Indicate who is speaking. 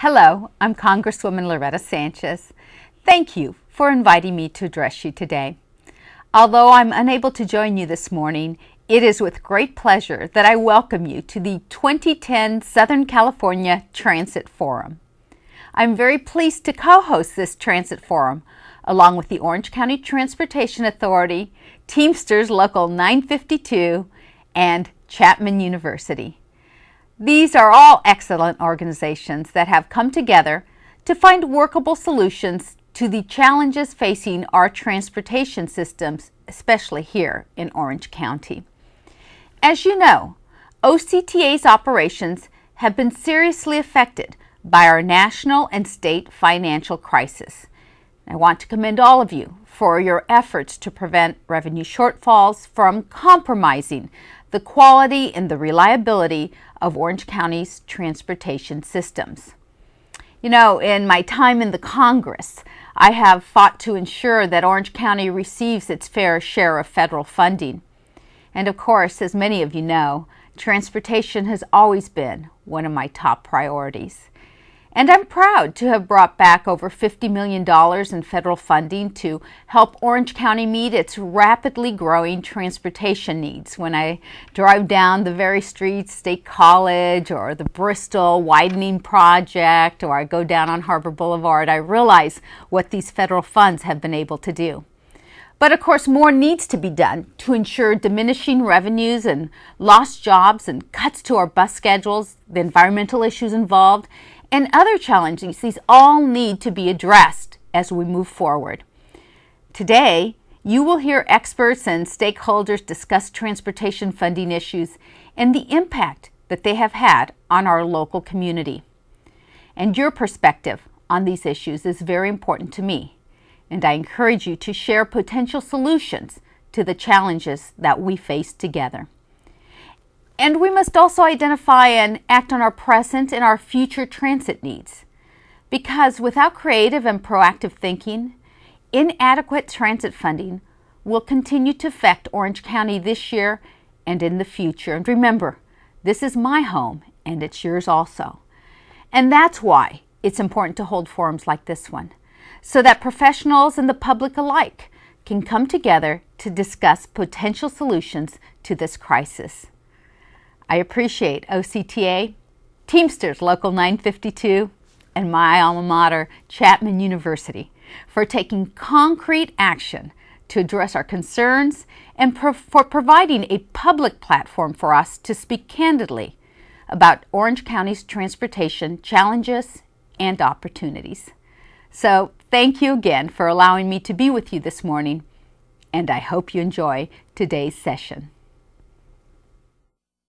Speaker 1: Hello, I'm Congresswoman Loretta Sanchez. Thank you for inviting me to address you today. Although I'm unable to join you this morning, it is with great pleasure that I welcome you to the 2010 Southern California Transit Forum. I'm very pleased to co host this Transit Forum along with the Orange County Transportation Authority, Teamsters Local 952, and Chapman University. These are all excellent organizations that have come together to find workable solutions to the challenges facing our transportation systems, especially here in Orange County. As you know, OCTA's operations have been seriously affected by our national and state financial crisis. I want to commend all of you for your efforts to prevent revenue shortfalls from compromising the quality and the reliability of Orange County's transportation systems. You know, in my time in the Congress, I have fought to ensure that Orange County receives its fair share of federal funding. And of course, as many of you know, transportation has always been one of my top priorities. And I'm proud to have brought back over $50 million in federal funding to help Orange County meet its rapidly growing transportation needs. When I drive down the very streets, State College or the Bristol Widening Project, or I go down on Harbor Boulevard, I realize what these federal funds have been able to do. But of course, more needs to be done to ensure diminishing revenues and lost jobs and cuts to our bus schedules, the environmental issues involved, and other challenges. These all need to be addressed as we move forward. Today, you will hear experts and stakeholders discuss transportation funding issues and the impact that they have had on our local community. And your perspective on these issues is very important to me, and I encourage you to share potential solutions to the challenges that we face together. And we must also identify and act on our present and our future transit needs. Because without creative and proactive thinking, inadequate transit funding will continue to affect Orange County this year and in the future. And remember, this is my home and it's yours also. And that's why it's important to hold forums like this one, so that professionals and the public alike can come together to discuss potential solutions to this crisis. I appreciate OCTA, Teamsters Local 952, and my alma mater, Chapman University, for taking concrete action to address our concerns and pro for providing a public platform for us to speak candidly about Orange County's transportation challenges and opportunities. So, thank you again for allowing me to be with you this morning, and I hope you enjoy today's session.